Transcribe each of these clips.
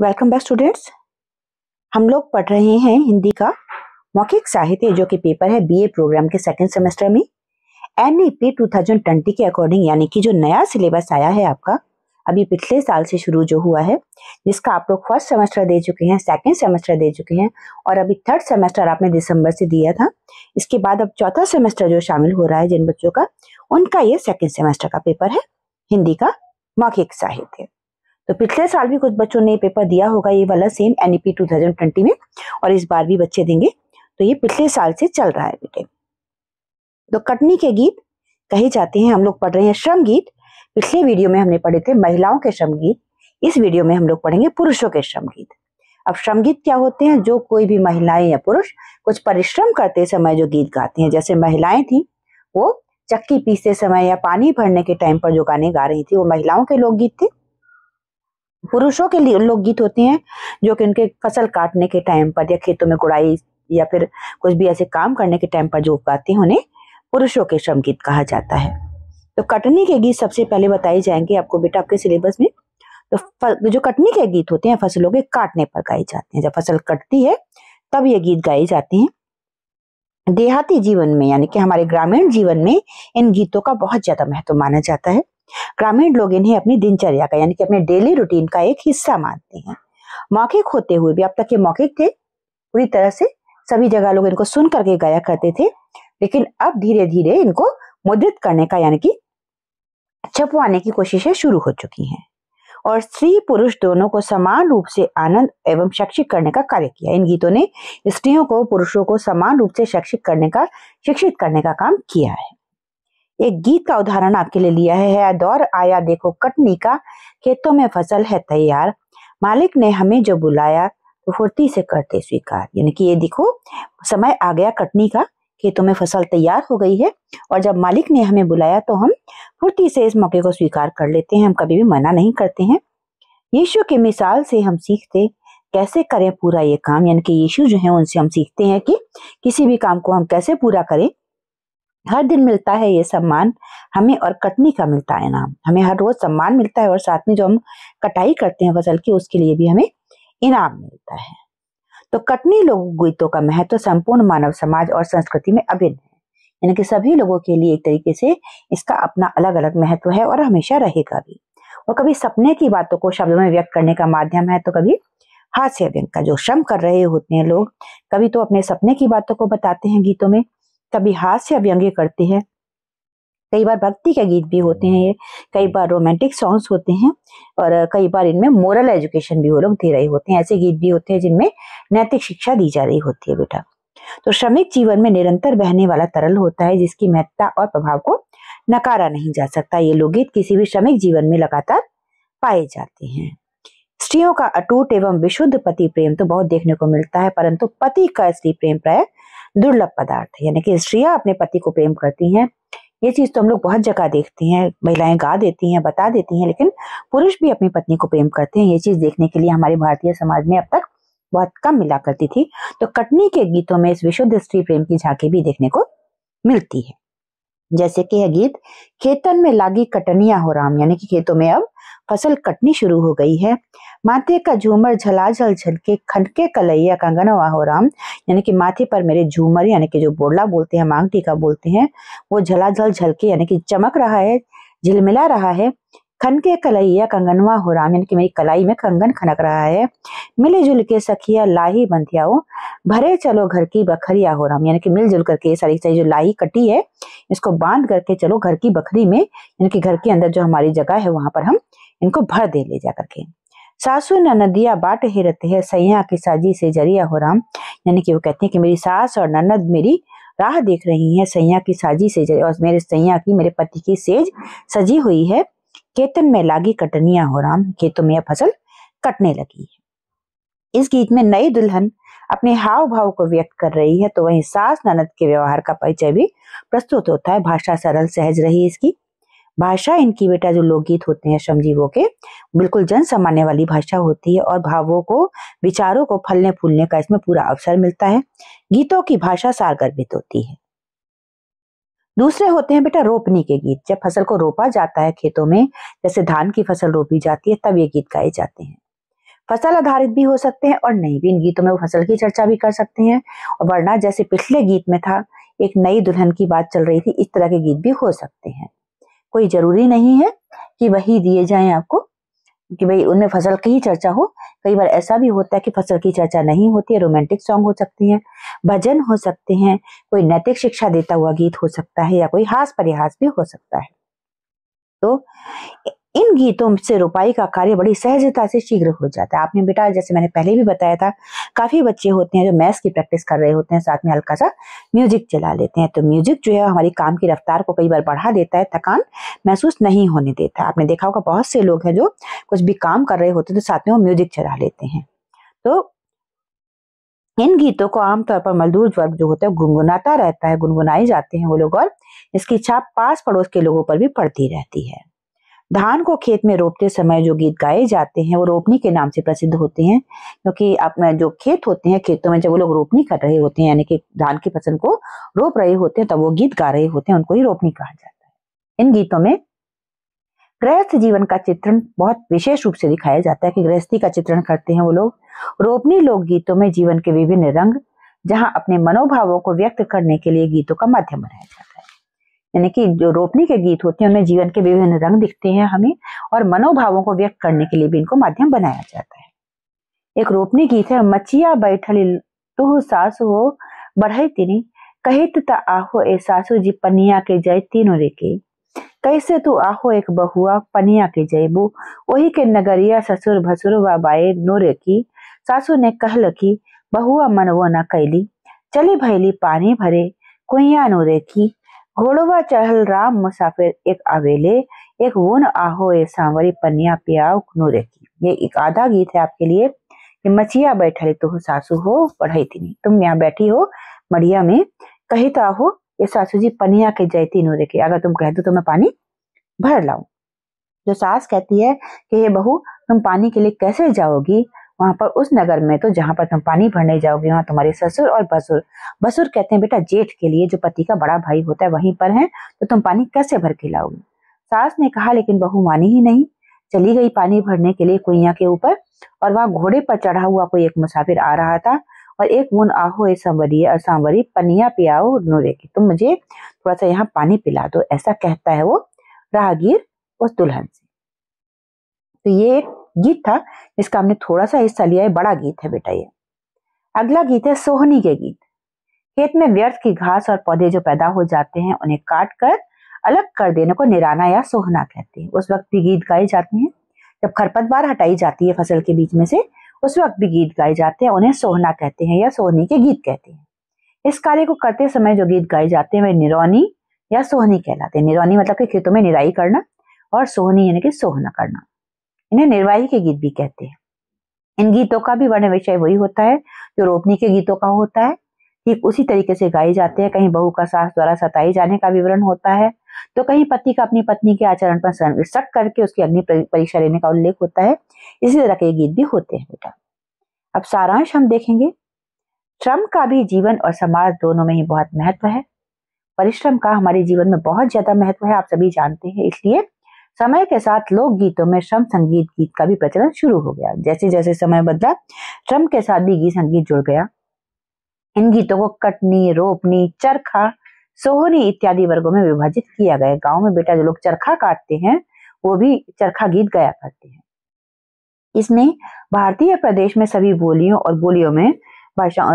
welcome back students हम लोग पढ़ रहे हैं हिंदी का मौखिक साहित्य जो कि पेपर है बीए प्रोग्राम के सेकंड सेमेस्टर में N E P two thousand twenty के अकॉर्डिंग यानी कि जो नया सिलेबस आया है आपका अभी पिछले साल से शुरू जो हुआ है जिसका आप लोग फर्स्ट सेमेस्टर दे चुके हैं सेकेंड सेमेस्टर दे चुके हैं और अभी थर्ड सेमेस्टर आपने दिसंबर से दिया था इसके बाद अब चौथा सेमेस्टर जो शामिल हो रहा है जिन बच्चों का उनका ये सेकेंड सेमेस्टर का पेपर है हिंदी का मौखिक साहित्य तो पिछले साल भी कुछ बच्चों ने पेपर दिया होगा ये वाला सेम एन थाउजेंड ट्वेंटी में और इस बार भी बच्चे देंगे तो ये पिछले साल से चल रहा है बेटे तो कटनी के गीत कहे जाते हैं हम लोग पढ़ रहे हैं श्रम गीत पिछले वीडियो में हमने पढ़े थे महिलाओं के श्रम गीत इस वीडियो में हम लोग पढ़ेंगे पुरुषों के श्रम गीत अब श्रम गीत क्या होते हैं जो कोई भी महिलाएं या पुरुष कुछ परिश्रम करते समय जो गीत गाते हैं जैसे महिलाएं थी वो चक्की पीसते समय या पानी भरने के टाइम पर जो गाने गा रही थी वो महिलाओं के लोकगीत थे पुरुषों के लिए लोकगीत होते हैं जो कि उनके फसल काटने के टाइम पर या खेतों में गुड़ाई या फिर कुछ भी ऐसे काम करने के टाइम पर जो गाते हैं उन्हें पुरुषों के श्रम गीत कहा जाता है तो कटनी के गीत सबसे पहले बताए जाएंगे आपको बेटा आपके सिलेबस में तो जो कटनी के गीत होते हैं फसलों के काटने पर गाए जाते हैं जब फसल कटती है तब ये गीत गाए जाते हैं देहाती जीवन में यानी कि हमारे ग्रामीण जीवन में इन गीतों का बहुत ज्यादा महत्व माना जाता है ग्रामीण लोग इन्हें अपनी दिनचर्या का यानी कि अपने डेली रूटीन का एक हिस्सा मानते हैं मौखिक होते हुए भी अब तक ये मौखिक थे पूरी तरह से सभी जगह लोग इनको सुन करके गाया करते थे लेकिन अब धीरे धीरे इनको मुद्रित करने का यानी कि छपवाने की कोशिशें शुरू हो चुकी हैं और स्त्री पुरुष दोनों को समान रूप से आनंद एवं शैक्षिक करने का कार्य किया इन गीतों ने स्त्रियों को पुरुषों को समान रूप से शैक्षिक करने का शिक्षित करने का काम किया है एक गीत का उदाहरण आपके लिए लिया है दौर आया देखो कटनी का खेतों में फसल है तैयार मालिक ने हमें जो बुलाया तो फुर्ती से करते स्वीकार यानी कि ये देखो समय आ गया कटनी का खेतों में फसल तैयार हो गई है और जब मालिक ने हमें बुलाया तो हम फुर्ती से इस मौके को स्वीकार कर लेते हैं हम कभी भी मना नहीं करते हैं यीशु के मिसाल से हम सीखते कैसे करें पूरा ये काम यानी कि यीशु जो है उनसे हम सीखते हैं कि किसी भी काम को हम कैसे पूरा करें हर दिन मिलता है ये सम्मान हमें और कटनी का मिलता है इनाम हमें हर रोज सम्मान मिलता है और साथ में जो हम कटाई करते हैं फसल की उसके लिए भी हमें इनाम मिलता है तो कटनी लोक गीतों का महत्व तो संपूर्ण मानव समाज और संस्कृति में अभिन्न है यानी कि सभी लोगों के लिए एक तरीके से इसका अपना अलग अलग महत्व है और हमेशा रहेगा भी और कभी सपने की बातों को शब्दों में व्यक्त करने का माध्यम है तो कभी हास्य व्यंग का जो श्रम कर रहे होते हैं लोग कभी तो अपने सपने की बातों को बताते हैं गीतों में कभी हास्य व्यंग्य करते हैं कई बार भक्ति के गीत भी होते हैं ये कई बार रोमांटिक सॉन्ग्स होते हैं और कई बार इनमें मोरल एजुकेशन भी वो लोग दे रहे होते हैं ऐसे गीत भी होते हैं जिनमें नैतिक शिक्षा दी जा रही होती है बेटा तो श्रमिक जीवन में निरंतर बहने वाला तरल होता है जिसकी महत्ता और प्रभाव को नकारा नहीं जा सकता ये लोकगीत किसी भी श्रमिक जीवन में लगातार पाए जाते हैं स्त्रियों का अटूट एवं विशुद्ध पति प्रेम तो बहुत देखने को मिलता है परंतु पति का स्त्री प्रेम प्राय दुर्लभ पदार्थ है यानी कि स्त्रियां अपने पति को प्रेम करती हैं ये चीज तो हम लोग बहुत जगह देखते हैं महिलाएं गा देती हैं बता देती हैं लेकिन पुरुष भी अपनी पत्नी को प्रेम करते हैं ये चीज देखने के लिए हमारे भारतीय समाज में अब तक बहुत कम मिला करती थी तो कटनी के गीतों में इस विशुद्ध स्त्री प्रेम की झांकी भी देखने को मिलती है जैसे कि यह गीत खेतन में लागी कटनिया हो राम यानी कि खेतों में अब फसल कटनी शुरू हो गई है माथे का झूमर झलाझल झलके खनके कलैया कंगनवा हो राम यानी कि माथे पर मेरे झूमर यानी कि जो बोरला बोलते हैं मांग टीका बोलते हैं वो झलाझल झलके यानी कि चमक रहा है झिलमिला रहा है खनके कलैया कंगनवा हो राम यानी कि मेरी कलाई में कंगन खनक रहा है जुल के सखिया लाही बंधियाओ भरे चलो घर की बखरिया हो राम यानी कि मिलजुल करके ये सारी सारी जो लाही कटी है इसको बांध करके चलो घर की बखरी में यानी कि घर के अंदर जो हमारी जगह है वहां पर हम इनको भर दे ले जा करके सासू न नदिया बाट हेरत है सैया की साजी से जरिया हो राम यानी कि वो कहते हैं कि मेरी सास और ननद मेरी राह देख रही है सैया की साजी से जरिया और मेरे सैया की मेरे पति की सेज सजी हुई है केतन में लागी कटनिया हो राम खेतों में यह फसल कटने लगी है इस गीत में नई दुल्हन अपने हाव भाव को व्यक्त कर रही है तो वहीं सास ननद के व्यवहार का परिचय भी प्रस्तुत होता है भाषा सरल सहज रही इसकी भाषा इनकी बेटा जो लोकगीत होते हैं श्रमजीवों के बिल्कुल जन सामान्य वाली भाषा होती है और भावों को विचारों को फलने फूलने का इसमें पूरा अवसर मिलता है गीतों की भाषा सार गर्भित होती है दूसरे होते हैं बेटा रोपनी के गीत जब फसल को रोपा जाता है खेतों में जैसे धान की फसल रोपी जाती है तब ये गीत गाए जाते हैं फसल आधारित भी हो सकते हैं और नहीं भी इन गीतों में वो फसल की चर्चा भी कर सकते हैं और वरना जैसे पिछले गीत में था एक नई दुल्हन की बात चल रही थी इस तरह के गीत भी हो सकते हैं कोई जरूरी नहीं है कि वही दिए जाएं आपको कि भाई उनमें फसल की ही चर्चा हो कई बार ऐसा भी होता है कि फसल की चर्चा नहीं होती है रोमांटिक सॉन्ग हो सकते हैं भजन हो सकते हैं कोई नैतिक शिक्षा देता हुआ गीत हो सकता है या कोई हास परिहास भी हो सकता है तो इन गीतों से रुपाई का कार्य बड़ी सहजता से शीघ्र हो जाता है आपने बेटा जैसे मैंने पहले भी बताया था काफी बच्चे होते हैं जो मैथ्स की प्रैक्टिस कर रहे होते हैं साथ में हल्का सा म्यूजिक चला लेते हैं तो म्यूजिक जो है हमारी काम की रफ्तार को कई बार बढ़ा देता है थकान महसूस नहीं होने देता आपने देखा होगा बहुत से लोग हैं जो कुछ भी काम कर रहे होते हैं तो साथ में वो म्यूजिक चला लेते हैं तो इन गीतों को आमतौर पर मजदूर वर्ग जो होता है गुनगुनाता रहता है गुनगुनाई जाते हैं वो लोग और इसकी छाप पास पड़ोस के लोगों पर भी पड़ती रहती है धान को खेत में रोपते समय जो गीत गाए जाते हैं वो रोपनी के नाम से प्रसिद्ध होते हैं क्योंकि अपना जो खेत होते हैं खेतों में जब वो लोग रोपनी कर रहे होते हैं यानी कि धान की फसल को रोप रहे होते हैं तब वो गीत गा रहे होते हैं उनको ही रोपनी कहा जाता है इन गीतों में गृहस्थ जीवन का चित्रण बहुत विशेष रूप से दिखाया जाता है कि गृहस्थी का चित्रण करते हैं वो लोग रोपनी लोक गीतों में जीवन के विभिन्न रंग जहां अपने मनोभावों को व्यक्त करने के लिए गीतों का माध्यम बनाया जाता है यानी कि जो रोपनी के गीत होते हैं उनमें जीवन के विभिन्न रंग दिखते हैं हमें और मनोभावों को व्यक्त करने के लिए भी इनको माध्यम बनाया जाता है एक रोपनी गीत है मचिया बैठल तुह सासु हो बढ़ई तिनी कहित त आहो ए सासु जी पनिया के जय तीनों रे के कैसे तू आहो एक बहुआ पनिया के जयबू वही के नगरिया ससुर भसुर व बाए नोरे की सासु ने कह लखी बहुआ मनवो न कैली चली भैली पानी भरे कुइया नोरे की घोड़ोवा चहल राम मुसाफिर एक अवेले एक वन आहो ए सांवरी पनिया पियाव कुनुरे ये एक आधा गीत है आपके लिए कि मचिया बैठली तुह तो सासू हो पढ़ाई थी तुम यहाँ बैठी हो मड़िया में कही तो आहो ये सासू जी पनिया के जयती नो की अगर तुम कह दो तो मैं पानी भर लाऊ जो सास कहती है कि हे बहू तुम पानी के लिए कैसे जाओगी वहां पर उस नगर में तो जहां पर तुम पानी भरने जाओगे वहां तुम्हारे ससुर और बसुर बसुर कहते हैं बेटा जेठ के लिए जो पति का बड़ा भाई होता है वहीं पर है तो तुम पानी कैसे भर के लाओगे सास ने कहा लेकिन बहू मानी ही नहीं चली गई पानी भरने के लिए कुइया के ऊपर और वहां घोड़े पर चढ़ा हुआ कोई एक मुसाफिर आ रहा था और एक मुन आहो ए सांवरी असांवरी पनिया पियाओ नूरे की तुम मुझे थोड़ा सा यहाँ पानी पिला दो ऐसा कहता है वो राहगीर उस दुल्हन से तो ये एक गीत था जिसका हमने थोड़ा सा हिस्सा लिया है बड़ा गीत है बेटा ये अगला गीत है सोहनी के गीत खेत में व्यर्थ की घास और पौधे जो पैदा हो जाते हैं उन्हें काट कर अलग कर देने को निराना या सोहना कहते हैं उस वक्त भी गीत गाए जाते हैं जब खरपतवार हटाई जाती है फसल के बीच में से उस वक्त भी गीत गाए जाते हैं उन्हें सोहना कहते हैं या सोहनी के गीत कहते हैं इस कार्य को करते समय जो गीत गाए जाते हैं वे निरौनी या सोहनी कहलाते हैं निरौनी मतलब कि खेतों में निराई करना और सोहनी यानी कि सोहना करना इन्हें निर्वाही के गीत भी कहते हैं इन गीतों का भी वर्ण विषय वही होता है जो रोपनी के गीतों का होता है ठीक उसी तरीके से गाए जाते हैं कहीं बहू का सास द्वारा सताए जाने का विवरण होता है तो कहीं पति का अपनी पत्नी के आचरण पर शक करके उसकी अग्नि परीक्षा लेने का उल्लेख होता है इसी तरह के गीत भी होते हैं बेटा अब सारांश हम देखेंगे श्रम का भी जीवन और समाज दोनों में ही बहुत महत्व है परिश्रम का हमारे जीवन में बहुत ज्यादा महत्व है आप सभी जानते हैं इसलिए समय के साथ लोकगीतों में श्रम संगीत गीत का भी प्रचलन शुरू हो गया जैसे जैसे समय बदला श्रम के साथ भी गीत संगीत जुड़ गया इन गीतों को कटनी रोपनी चरखा सोहनी इत्यादि वर्गों में विभाजित किया गया गांव में बेटा जो लोग चरखा काटते हैं वो भी चरखा गीत गाया करते हैं इसमें भारतीय प्रदेश में सभी बोलियों और बोलियों में भाषा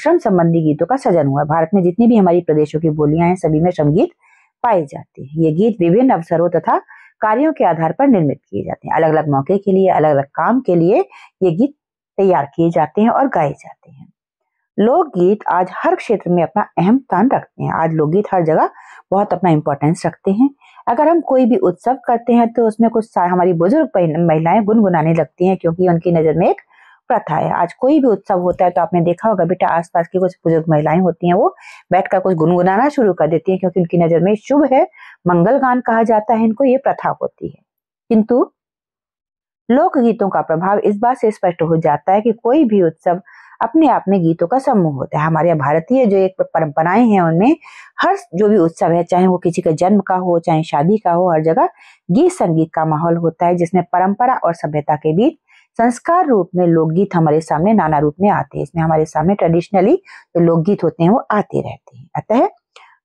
श्रम संबंधी गीतों का सजन हुआ भारत में जितनी भी हमारी प्रदेशों की बोलियां हैं सभी में श्रम गीत पाए जाते हैं ये गीत विभिन्न अवसरों तथा कार्यों के आधार पर निर्मित किए जाते हैं अलग अलग मौके के लिए अलग अलग काम के लिए ये गीत तैयार किए जाते हैं और गाए जाते हैं लोकगीत आज हर क्षेत्र में अपना अहम स्थान रखते हैं आज लोकगीत हर जगह बहुत अपना इम्पोर्टेंस रखते हैं अगर हम कोई भी उत्सव करते हैं तो उसमें कुछ हमारी बुजुर्ग महिलाएं गुनगुनाने लगती हैं क्योंकि उनकी नज़र में एक प्रथा है आज कोई भी उत्सव होता है तो आपने देखा होगा बेटा आसपास की कुछ बुजुर्ग महिलाएं होती हैं वो बैठकर कुछ गुनगुनाना शुरू कर देती हैं क्योंकि उनकी नजर में शुभ है मंगल गान कहा जाता है इनको ये प्रथा होती है किंतु लोकगीतों का प्रभाव इस बात से स्पष्ट हो जाता है कि कोई भी उत्सव अपने आप में गीतों का समूह होता है हमारे भारतीय जो एक परंपराएं हैं उनमें हर जो भी उत्सव है चाहे वो किसी के जन्म का हो चाहे शादी का हो हर जगह गीत संगीत का माहौल होता है जिसमें परंपरा और सभ्यता के बीच संस्कार रूप में लोकगीत हमारे सामने नाना रूप में आते हैं इसमें हमारे सामने ट्रेडिशनली जो लोकगीत होते हैं वो आते रहते हैं अतः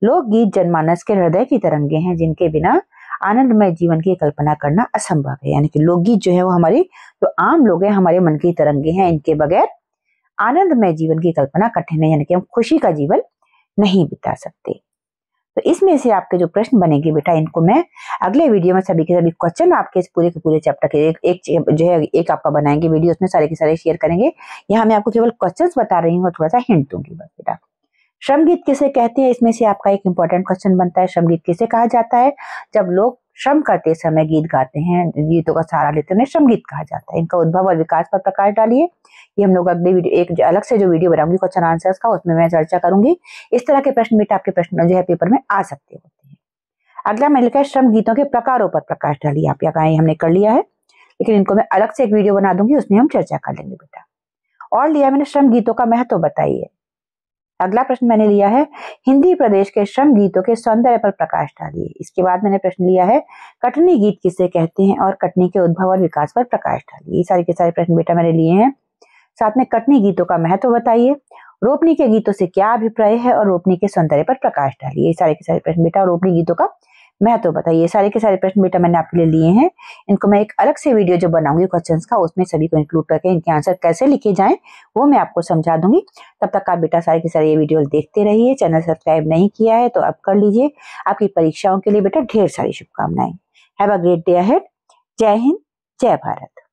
लोकगीत जनमानस के हृदय की तरंगे हैं जिनके बिना आनंदमय जीवन की कल्पना करना असंभव है यानी कि लोकगीत जो है वो हमारी जो आम लोग हैं हमारे मन की तरंगे हैं इनके बगैर आनंदमय जीवन की कल्पना कठिन है यानी कि हम खुशी का जीवन नहीं बिता सकते तो इसमें से आपके जो प्रश्न बनेंगे बेटा इनको मैं अगले वीडियो में सभी के सभी क्वेश्चन आपके इस पूरे के पूरे चैप्टर के एक एक जो है एक आपका बनाएंगे वीडियो उसमें सारे के सारे शेयर करेंगे यहाँ मैं आपको केवल क्वेश्चंस बता रही हूँ और थोड़ा सा हिंट दूंगी बस बेटा श्रम गीत किसे कहते हैं इसमें से आपका एक इंपॉर्टेंट क्वेश्चन बनता है श्रम गीत किसे कहा जाता है जब लोग श्रम करते समय गीत गाते हैं गीतों का सहारा लेते हैं श्रम गीत कहा जाता है इनका उद्भव और विकास पर प्रकाश डालिए ये हम लोग अगले वीडियो एक अलग से जो वीडियो बनाऊंगी क्वेश्चन आंसर्स का उसमें मैं चर्चा करूंगी इस तरह के प्रश्न बेटा तो आपके प्रश्न जो है पेपर में आ सकते होते हैं अगला मैंने लिखा है श्रम गीतों के प्रकारों पर प्रकाश डालिए आप यहाँ हमने कर लिया है लेकिन इनको मैं अलग से एक वीडियो बना दूंगी उसमें हम चर्चा कर लेंगे बेटा और लिया मैंने श्रम गीतों का महत्व बताइए अगला प्रश्न मैंने लिया है हिंदी प्रदेश के श्रम गीतों के सौंदर्य पर प्रकाश डालिए इसके बाद मैंने प्रश्न लिया है कटनी गीत किसे कहते हैं और कटनी के उद्भव और विकास पर प्रकाश डालिए ये सारे के सारे प्रश्न बेटा मैंने लिए हैं साथ में कटनी गीतों का महत्व बताइए रोपनी के गीतों से क्या अभिप्राय है और रोपनी के सौंदर्य पर प्रकाश डालिए ये सारे के सारे प्रश्न बेटा रोपनी गीतों का मैं तो बताइए सारे के सारे प्रश्न बेटा मैंने आपके लिए लिए हैं इनको मैं एक अलग से वीडियो जो बनाऊंगी क्वेश्चंस का उसमें सभी को इंक्लूड करके इनके आंसर कैसे लिखे जाएं वो मैं आपको समझा दूंगी तब तक आप बेटा सारे के सारे ये वीडियो देखते रहिए चैनल सब्सक्राइब नहीं किया है तो आप कर लीजिए आपकी परीक्षाओं के लिए बेटा ढेर सारी शुभकामनाएं have a great day ahead जय हिंद जय भारत